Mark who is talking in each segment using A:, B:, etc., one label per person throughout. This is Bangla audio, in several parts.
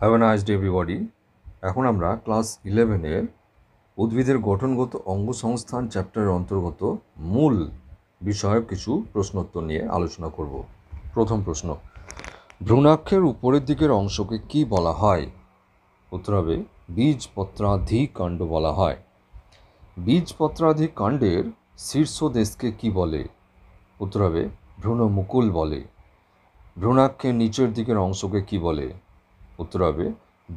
A: have a nice day everybody এখন আমরা ক্লাস ইলেভেনের উদ্ভিদের গঠনগত অঙ্গ সংস্থান চ্যাপ্টারের অন্তর্গত মূল বিষয়ক কিছু প্রশ্নোত্তর নিয়ে আলোচনা করব প্রথম প্রশ্ন ভ্রূণাক্ষের উপরের দিকের অংশকে কি বলা হয় উত্তর হবে কাণ্ড বলা হয় বীজপত্রাধিক কাণ্ডের শীর্ষ দেশকে কি বলে উত্তর হবে ভ্রূণমুকুল বলে ভ্রূণাক্ষের নিচের দিকের অংশকে কি বলে উত্তর হবে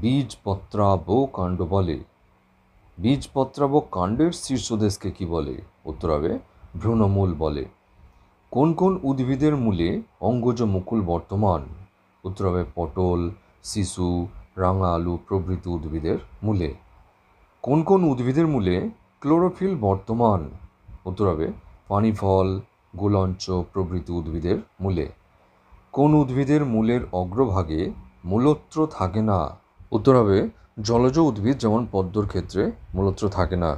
A: বীজপত্রাব কাণ্ড বলে বীজপত্রাব কাণ্ডের শীর্ষদেশকে কি বলে উত্তর হবে ভ্রূণমূল বলে কোন কোন উদ্ভিদের মূলে অঙ্গজ মুকুল বর্তমান উত্তর হবে পটল শিশু রাঙা আলু প্রভৃতি উদ্ভিদের মূলে কোন কোন উদ্ভিদের মূলে ক্লোরোফিল বর্তমান উত্তর হবে ফল গোলঞ্চ প্রভৃতি উদ্ভিদের মূলে কোন উদ্ভিদের মূলের অগ্রভাগে মূলত্র থাকে না উত্তর হবে জলজ উদ্ভিদ যেমন পদ্মর ক্ষেত্রে মূলত্র থাকে না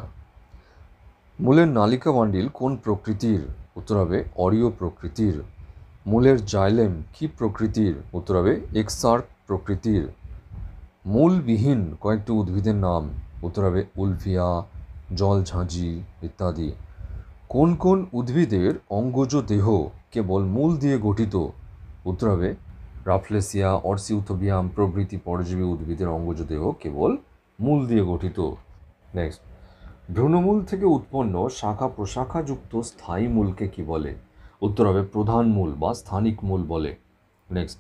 A: মূলের নালিকা বান্ডিল কোন প্রকৃতির উত্তর হবে অরিও প্রকৃতির মূলের জাইলেম কি প্রকৃতির উত্তর হবে এক্সার্ক প্রকৃতির মূলবিহীন কয়েকটি উদ্ভিদের নাম উত্তর হবে উলভিয়া জলঝাঁঝি ইত্যাদি কোন কোন উদ্ভিদের অঙ্গজ দেহ কেবল মূল দিয়ে গঠিত উত্তর হবে রাফলেসিয়া অর্সিউথোবিয়াম প্রভৃতি পরজীবী উদ্ভিদের অঙ্গজদেহ কেবল মূল দিয়ে গঠিত নেক্সট ভ্রূণমূল থেকে উৎপন্ন শাখা প্রশাখাযুক্ত স্থায়ী মূলকে কি বলে উত্তর হবে প্রধান মূল বা স্থানিক মূল বলে নেক্সট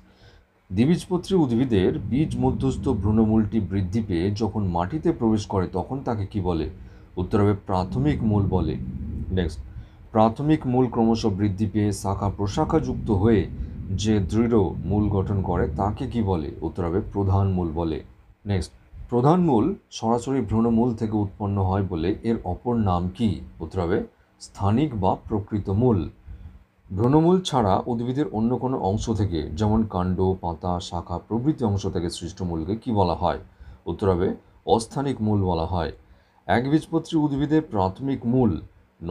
A: দ্বিবীজপত্রী উদ্ভিদের বীজ মধ্যস্থ ভ্রূণমূলটি বৃদ্ধি পেয়ে যখন মাটিতে প্রবেশ করে তখন তাকে কি বলে উত্তর হবে প্রাথমিক মূল বলে নেক্সট প্রাথমিক মূল ক্রমশ বৃদ্ধি পেয়ে শাখা প্রশাখাযুক্ত হয়ে যে দৃঢ় মূল গঠন করে তাকে কি বলে উত্তর হবে প্রধান মূল বলে নেক্সট প্রধান মূল সরাসরি ভ্রূণমূল থেকে উৎপন্ন হয় বলে এর অপর নাম কি উত্তর হবে স্থানিক বা প্রকৃত মূল ভ্রূণমূল ছাড়া উদ্ভিদের অন্য কোনো অংশ থেকে যেমন কাণ্ড পাতা শাখা প্রভৃতি অংশ থেকে সৃষ্ট মূলকে কী বলা হয় উত্তর হবে অস্থানিক মূল বলা হয় একবীজপত্রী উদ্ভিদের প্রাথমিক মূল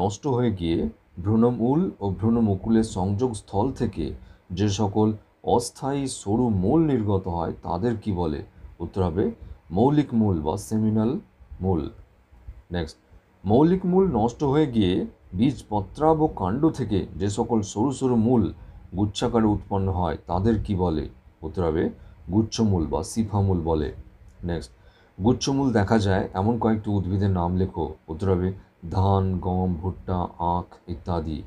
A: নষ্ট হয়ে গিয়ে ভ্রূণমূল ও ভ্রূণমুকুলের সংযোগস্থল থেকে যে সকল অস্থায়ী সরু মূল নির্গত হয় তাদের কি বলে উত্তর হবে মৌলিক মূল বা সেমিনাল মূল নেক্সট মৌলিক মূল নষ্ট হয়ে গিয়ে বীজ পত্রাব কাণ্ড থেকে যে সকল সরু সরু মূল গুচ্ছাকারে উৎপন্ন হয় তাদের কি বলে উত্তর হবে গুচ্ছমূল বা সিফামূল বলে নেক্সট গুচ্ছমূল দেখা যায় এমন কয়েকটি উদ্ভিদের নাম লেখো উত্তর হবে ধান গম ভুট্টা আখ ইত্যাদি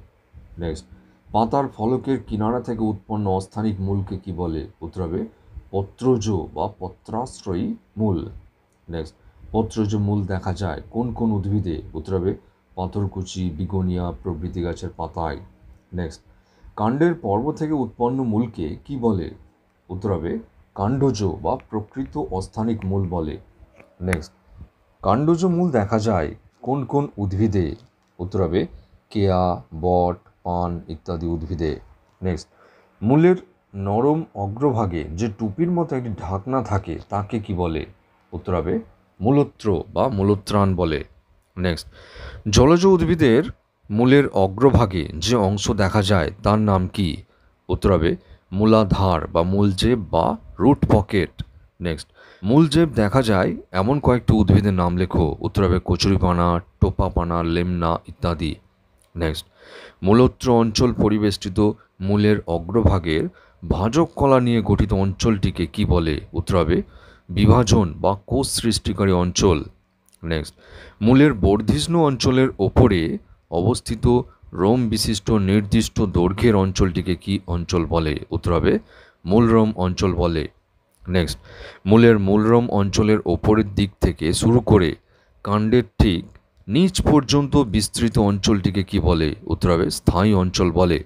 A: নেক্সট পাতার ফলকের কিনারা থেকে উৎপন্ন অস্থানিক মূলকে কি বলে উত্তর হবে পত্রজ বা পত্রাশ্রয়ী মূল নেক্সট পত্রজ মূল দেখা যায় কোন কোন উদ্ভিদে উত্তর হবে পাথরকুচি বিগনিয়া প্রভৃতি গাছের পাতায় নেক্সট কাণ্ডের পর্ব থেকে উৎপন্ন মূলকে কি বলে উত্তর হবে কাণ্ডজ বা প্রকৃত অস্থানিক মূল বলে নেক্সট কাণ্ডজ মূল দেখা যায় কোন কোন উদ্ভিদে উত্তর হবে কেয়া বট পান ইত্যাদি উদ্ভিদে নেক্সট মূলের নরম অগ্রভাগে যে টুপির মতো একটি ঢাকনা থাকে তাকে কি বলে উত্তর হবে মূলত্র বা মূলত্রাণ বলে নেক্সট জলজ উদ্ভিদের মূলের অগ্রভাগে যে অংশ দেখা যায় তার নাম কি উত্তর হবে মূলাধার বা মূলজেব বা রুট পকেট নেক্সট মূলজেব দেখা যায় এমন কয়েকটি উদ্ভিদের নাম লেখো উত্তর হবে কচুরিপানা টোপাপানা লেমনা ইত্যাদি নেক্সট মূলত্র অঞ্চল পরিবেষ্টিত মূলের অগ্রভাগের ভাজক কলা নিয়ে গঠিত অঞ্চলটিকে কি বলে উত্তর হবে বিভাজন বা কোষ সৃষ্টিকারী অঞ্চল নেক্সট মূলের বর্ধিষ্ণু অঞ্চলের ওপরে অবস্থিত রোম বিশিষ্ট নির্দিষ্ট দৈর্ঘ্যের অঞ্চলটিকে কি অঞ্চল বলে উত্তর হবে মূলরম অঞ্চল বলে নেক্সট মূলের মূলরম অঞ্চলের ওপরের দিক থেকে শুরু করে কাণ্ডের ঠিক নিচ পর্যন্ত বিস্তৃত অঞ্চলটিকে কি বলে উত্তর হবে স্থায়ী অঞ্চল বলে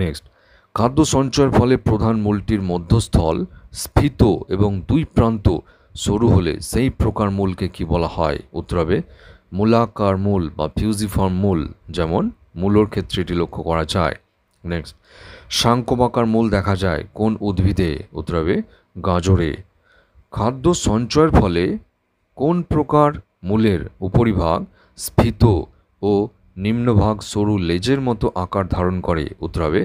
A: নেক্সট খাদ্য সঞ্চয়ের ফলে প্রধান মূলটির মধ্যস্থল স্ফীত এবং দুই প্রান্ত সরু হলে সেই প্রকার মূলকে কি বলা হয় উত্তর হবে মূলাকার মূল বা ফিউজিফর্ম মূল যেমন মূলর ক্ষেত্রে এটি লক্ষ্য করা যায় নেক্সট শাঙ্কমাকার মূল দেখা যায় কোন উদ্ভিদে উত্তর হবে গাজরে খাদ্য সঞ্চয়ের ফলে কোন প্রকার মূলের উপরিভাগ স্ফীত ও নিম্নভাগ সরু লেজের মতো আকার ধারণ করে উত্তরাবে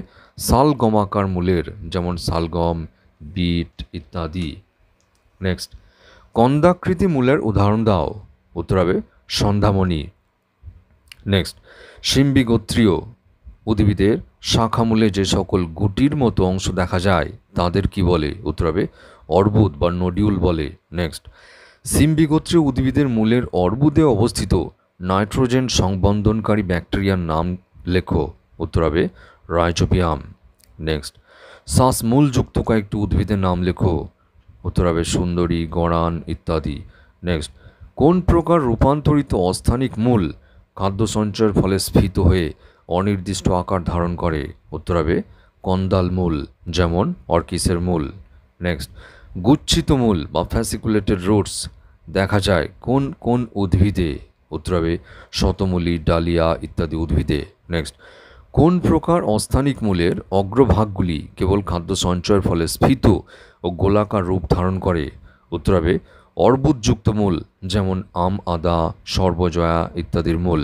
A: সালগমাকার মূলের যেমন শালগম বিট ইত্যাদি নেক্সট কন্দাকৃতি মূলের উদাহরণ দাও উত্তরাবে সন্ধ্যামণি নেক্সট সিম্বি গোত্রীয় উদ্ভিদের শাখামূলে যে সকল গুটির মতো অংশ দেখা যায় তাদের কি বলে উত্তরাবে অর্বুদ বা নডিউল বলে নেক্সট সিম্বি গোত্রীয় উদ্ভিদের মূলের অর্বুদে অবস্থিত নাইট্রোজেন সংবন্ধনকারী ব্যাকটেরিয়ার নাম লেখো উত্তর হবে রাইজোবিয়াম নেক্সট যুক্ত কয়েকটি উদ্ভিদের নাম লেখো উত্তর হবে সুন্দরী গড়ান ইত্যাদি নেক্সট কোন প্রকার রূপান্তরিত অস্থানিক মূল খাদ্য সঞ্চয়ের ফলে স্ফীত হয়ে অনির্দিষ্ট আকার ধারণ করে উত্তর হবে কন্দাল মূল যেমন অর্কিসের মূল নেক্সট গুচ্ছিত মূল বা ফ্যাসিকুলেটেড রুটস দেখা যায় কোন কোন উদ্ভিদে উত্তরাবে শতমূলি ডালিয়া ইত্যাদি উদ্ভিদে নেক্সট কোন প্রকার অস্থানিক মূলের অগ্রভাগগুলি কেবল খাদ্য সঞ্চয়ের ফলে স্ফীত ও গোলাকার রূপ ধারণ করে উত্তরাবে অর্বুদযুক্ত মূল যেমন আম আদা সর্বজয়া ইত্যাদির মূল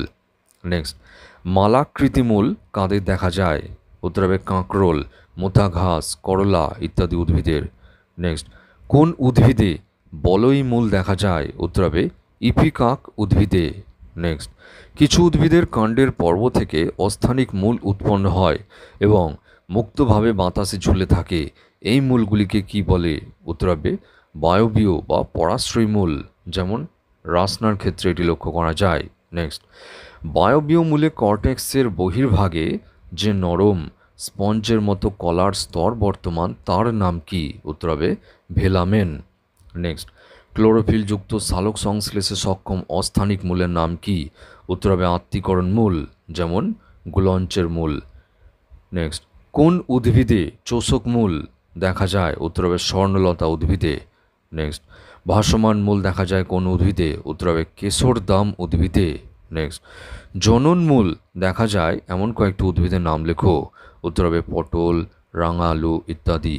A: নেক্সট মালাকৃতি মূল কাঁধে দেখা যায় উত্তরাবে কাঁকরোল মোথা ঘাস করলা ইত্যাদি উদ্ভিদের নেক্সট কোন উদ্ভিদে বলই মূল দেখা যায় উত্তর হবে ইপিকাক উদ্ভিদে নেক্সট কিছু উদ্ভিদের কাণ্ডের পর্ব থেকে অস্থানিক মূল উৎপন্ন হয় এবং মুক্তভাবে বাতাসে ঝুলে থাকে এই মূলগুলিকে কি বলে উত্তর হবে বায়বীয় বা পরাশ্রয়ী মূল যেমন রাসনার ক্ষেত্রে এটি লক্ষ্য করা যায় নেক্সট বায়বীয় মূলে কর্টেক্সের বহির্ভাগে যে নরম স্পঞ্জের মতো কলার স্তর বর্তমান তার নাম কি উত্তর হবে ভেলামেন নেক্সট ক্লোরোফিলযুক্ত সালোক সংশ্লেষে সক্ষম অস্থানিক মূলের নাম কি উত্তর হবে আত্মীকরণ মূল যেমন গুলঞ্চের মূল নেক্সট কোন উদ্ভিদে চোষক মূল দেখা যায় উত্তর হবে স্বর্ণলতা উদ্ভিদে নেক্সট ভাসমান মূল দেখা যায় কোন উদ্ভিদে উত্তর হবে দাম উদ্ভিদে নেক্সট জননমূল দেখা যায় এমন কয়েকটি উদ্ভিদের নাম লেখো উত্তর হবে পটল রাঙা আলু ইত্যাদি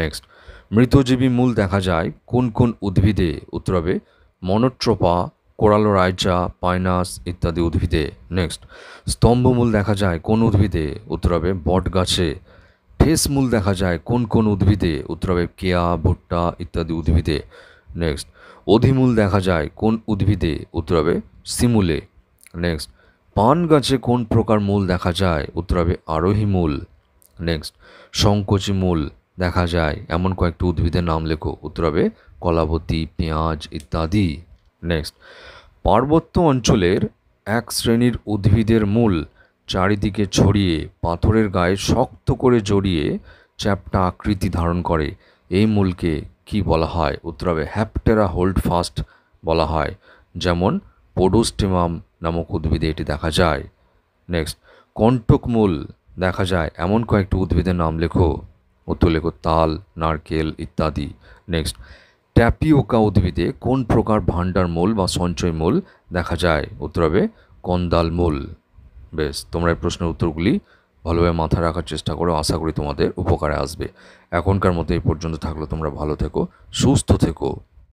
A: নেক্সট মৃতজীবী মূল দেখা যায় কোন কোন উদ্ভিদে উত্তর হবে কোরালো রায়চা পাইনাস ইত্যাদি উদ্ভিদে নেক্সট স্তম্ভমূল দেখা যায় কোন উদ্ভিদে উত্তর হবে বট গাছে মূল দেখা যায় কোন কোন উদ্ভিদে উত্তর হবে কেয়া ভুট্টা ইত্যাদি উদ্ভিদে নেক্সট অধিমূল দেখা যায় কোন উদ্ভিদে উত্তর হবে শিমুলে নেক্সট পান গাছে কোন প্রকার মূল দেখা যায় উত্তর হবে আরোহী মূল নেক্সট সংকোচী মূল দেখা যায় এমন কয়েকটি উদ্ভিদের নাম লেখো উত্তর হবে কলাবতী পেঁয়াজ ইত্যাদি নেক্সট পার্বত্য অঞ্চলের এক শ্রেণীর উদ্ভিদের মূল চারিদিকে ছড়িয়ে পাথরের গায়ে শক্ত করে জড়িয়ে চ্যাপটা আকৃতি ধারণ করে এই মূলকে কি বলা হয় উত্তর হবে হ্যাপটেরা হোল্ড ফাস্ট বলা হয় যেমন পোডোস্টেমাম নামক উদ্ভিদে এটি দেখা যায় নেক্সট কণ্টকমূল দেখা যায় এমন কয়েকটি উদ্ভিদের নাম লেখো উত্তর লেখো তাল নারকেল ইত্যাদি নেক্সট ট্যাপিওকা উদ্ভিদে কোন প্রকার ভাণ্ডার মূল বা সঞ্চয় মূল দেখা যায় উত্তর হবে কন্দাল মূল বেশ তোমরা এই প্রশ্নের উত্তরগুলি ভালোভাবে মাথা রাখার চেষ্টা করো আশা করি তোমাদের উপকারে আসবে এখনকার মতো এই পর্যন্ত থাকলে তোমরা ভালো থেকো সুস্থ থেকো